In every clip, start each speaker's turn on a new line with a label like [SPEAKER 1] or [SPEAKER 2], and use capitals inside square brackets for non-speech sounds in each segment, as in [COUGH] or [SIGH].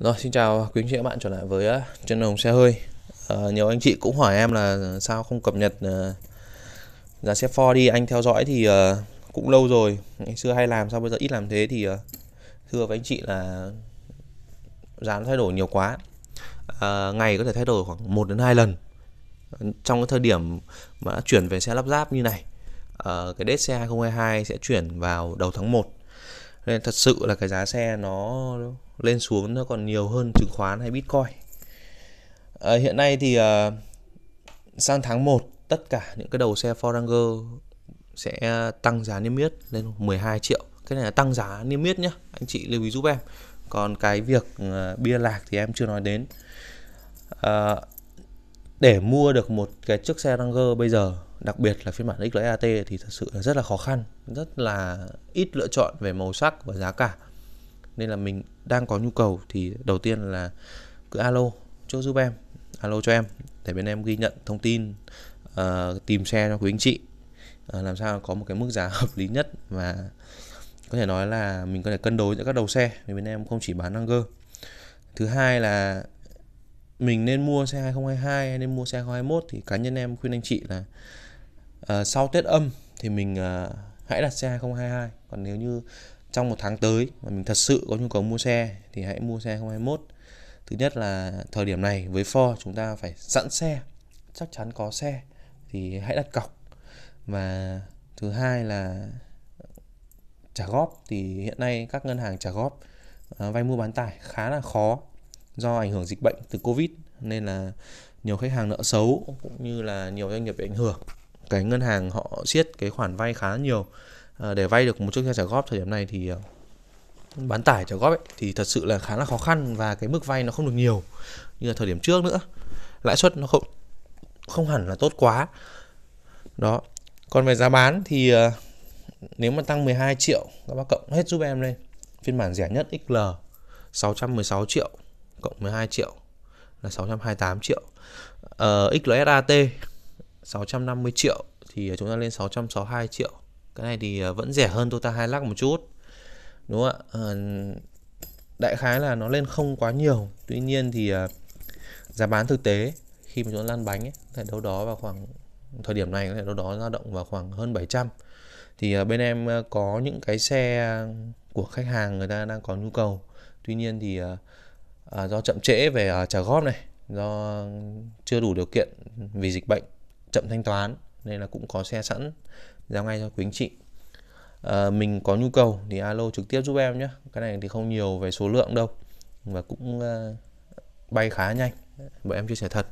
[SPEAKER 1] Rồi xin chào quý anh chị các bạn trở lại với ờ, chân đồng xe hơi à, Nhiều anh chị cũng hỏi em là sao không cập nhật uh, giá xe Ford đi Anh theo dõi thì uh, cũng lâu rồi Ngày xưa hay làm sao bây giờ ít làm thế thì uh, Thưa với anh chị là giá nó thay đổi nhiều quá à, Ngày có thể thay đổi khoảng 1 đến 2 lần Trong cái thời điểm mà chuyển về xe lắp ráp như này à, Cái date xe 2022 sẽ chuyển vào đầu tháng 1 nên thật sự là cái giá xe nó lên xuống nó còn nhiều hơn chứng khoán hay bitcoin à, hiện nay thì uh, sang tháng 1 tất cả những cái đầu xe Foranger sẽ tăng giá niêm yết lên 12 triệu cái này là tăng giá niêm yết nhá anh chị lưu ý giúp em còn cái việc à, bia lạc thì em chưa nói đến uh, để mua được một cái chiếc xe Ranger bây giờ đặc biệt là phiên bản XLAT thì thật sự rất là khó khăn rất là ít lựa chọn về màu sắc và giá cả nên là mình đang có nhu cầu thì đầu tiên là cứ alo cho giúp em alo cho em để bên em ghi nhận thông tin uh, tìm xe cho quý anh chị uh, làm sao có một cái mức giá [LAUGHS] hợp lý nhất và có thể nói là mình có thể cân đối giữa các đầu xe vì bên em không chỉ bán cơ. thứ hai là mình nên mua xe 2022 hay nên mua xe 2021 thì cá nhân em khuyên anh chị là à, sau Tết âm thì mình à, hãy đặt xe 2022 còn nếu như trong một tháng tới mà mình thật sự có nhu cầu mua xe thì hãy mua xe 2021 thứ nhất là thời điểm này với Ford chúng ta phải sẵn xe chắc chắn có xe thì hãy đặt cọc và thứ hai là trả góp thì hiện nay các ngân hàng trả góp à, vay mua bán tải khá là khó do ảnh hưởng dịch bệnh từ covid nên là nhiều khách hàng nợ xấu cũng như là nhiều doanh nghiệp bị ảnh hưởng cái ngân hàng họ siết cái khoản vay khá nhiều à, để vay được một chiếc xe trả góp thời điểm này thì à, bán tải trả góp ấy, thì thật sự là khá là khó khăn và cái mức vay nó không được nhiều như là thời điểm trước nữa lãi suất nó không không hẳn là tốt quá đó còn về giá bán thì à, nếu mà tăng 12 triệu các bác cộng hết giúp em lên phiên bản rẻ nhất XL 616 triệu cộng 12 triệu là 628 triệu uh, ờ, XLSAT 650 triệu thì chúng ta lên 662 triệu cái này thì ờ, vẫn rẻ hơn Toyota Hilux một chút đúng không ạ ờ, đại khái là nó lên không quá nhiều tuy nhiên thì ờ, giá bán thực tế khi mà chúng ta lăn bánh ấy, thì đâu đó vào khoảng thời điểm này là đâu đó dao động vào khoảng hơn 700 thì bên em có những cái xe của khách hàng người ta đang có nhu cầu tuy nhiên thì do chậm trễ về trả góp này do chưa đủ điều kiện vì dịch bệnh chậm thanh toán nên là cũng có xe sẵn giao ngay cho quý anh chị à, mình có nhu cầu thì alo trực tiếp giúp em nhé cái này thì không nhiều về số lượng đâu và cũng uh, bay khá nhanh bởi em chia sẻ thật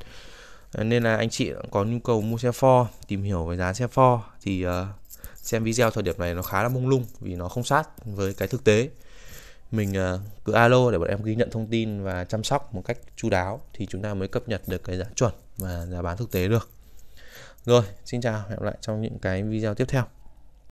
[SPEAKER 1] à, nên là anh chị có nhu cầu mua xe Ford tìm hiểu về giá xe Ford thì uh, xem video thời điểm này nó khá là mông lung vì nó không sát với cái thực tế mình uh, cứ alo để bọn em ghi nhận thông tin và chăm sóc một cách chu đáo thì chúng ta mới cập nhật được cái giá chuẩn và giá bán thực tế được rồi xin chào hẹn gặp lại trong những cái video tiếp theo